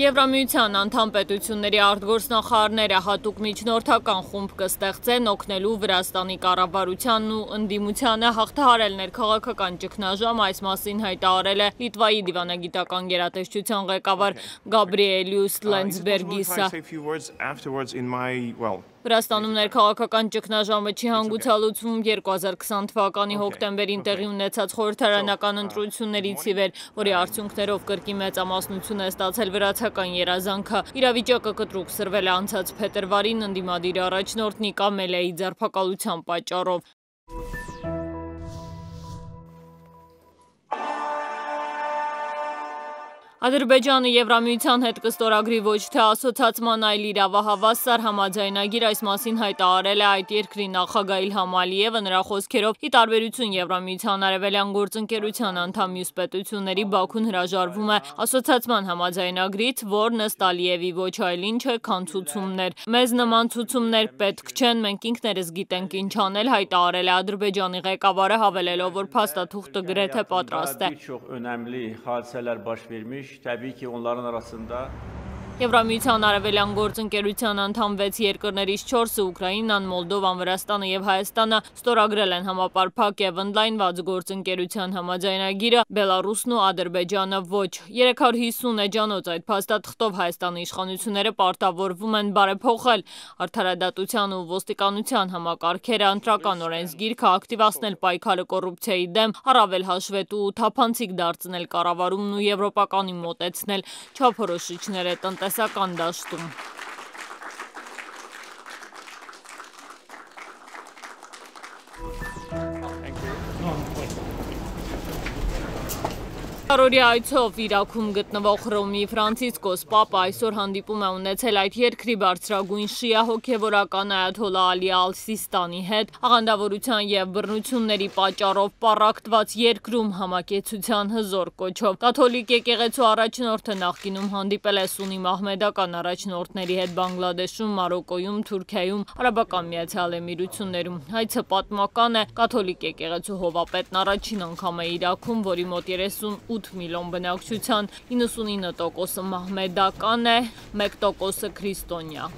Եվրամիության անդամ պետությունների արտգործնախարարները հատուկ միջնորդական խումբ կստեղծեն օգնելու Վրաստանի կառավարությանն ու ընդդիմությանը հաղթահարել ներքաղաքական ճգնաժամ այս մասին հայտարարել է Լիտվայի դիվանագիտական գերատեսչության ղեկավար Գաբրիելյուս uh, Լենցբերգիսը։ Վրաստանում ներքաղաքական ճգնաժամը չի հանգուցալուծվում 2020 թվականի հոկտեմբերին տեղի ունեցած խորհրդարանական ընտրություններից ի վեր, որի արդյունքներով կրկի մեծամասնություն է ստացել վրացական երազանքը։ Իրավիճակը կտրուկ սրվել է անցած փետրվարին ընդդիմադիր առաջնորդ Նիկա Մելեի ձերբակալության պատճառով։ Ադրբեջանը Եվրամիության հետ կստորագրի ոչ թե ասոցացման այլ իրավահավասար համաձայնագիր այս մասին հայտարարել է այդ երկրի նախագահ Իլհամ Ալիևը նրա խոսքերով՝ ի տարբերություն Եվրամիության արևելյան գործընկերության անդամ մյուս պետությունների Բաքուն հրաժարվում է ասոցացման համաձայնագրից, որն ըստ Ալիևի ոչ այլ ինչ է, քան ցուցումներ։ Մեզ նման ցուցումներ պետք չեն, մենք ինքներս գիտենք ինչ անել, հայտարարել է Ադրբեջանի ղեկավարը հավելելով, որ փաստաթուղթը գրեթե պատրաստ է։ Çox önəmli hadisələr baş vermiş təbii ki, onların arasında Եվրամիության արևելյան գործ ընկերության անդամ 6 երկրներից 4-ը Ուկրաինան, Մոլդովան, Վրաստանը եւ Հայաստանը ստորագրել են համապարփակ եւ ընդլայն վազգործ ընկերության համաձայնագիրը, Բելարուսն ու Ադրբեջանը ոչ։ 350 էջանոց այդ փաստաթղթով Հայաստանի իշխանությունները պարտավորվում են բարեփոխել արդարադատության ու ոստիկանության համակարգերը, ընտրական օրենսգիրքը ակտիվացնել պայքարը կոռուպցիայի դեմ, առավել հաշվետու ու թափանցիկ դարձնել կառավարումն ու եվրոպականի մոտեցնել։ Չափորոշիչները տնտես դասական դաշտում Կարորի այցով իրակում գտնվող Հռոմի Վրանցիսկոս պապը այսօր հանդիպում է ունեցել այդ երկրի բարձրագույն շիա հոգևորական այաթոլա ալի ալսիստանի հետ, աղանդավորության և բրնությունների պատճարով պարակտված երկրում համակեցության հզոր կոչով։ Կաթոլիկ եկեղեցու առաջնորդը նախկինում հանդիպել է Սունի Մահմեդական առաջնորդների հետ Բանգլադեշում, Մարոկոյում, Թուրքիայում, Արաբական Միացյալ Էմիրություններում։ Հայցը պատմական է, կաթոլիկ եկեղեցու հովապետն առաջին անգամ է Իրաքում, որի մոտ 38 8 միլիոն բնակչության 99%-ը մահմեդական է, 1%-ը քրիստոնյա։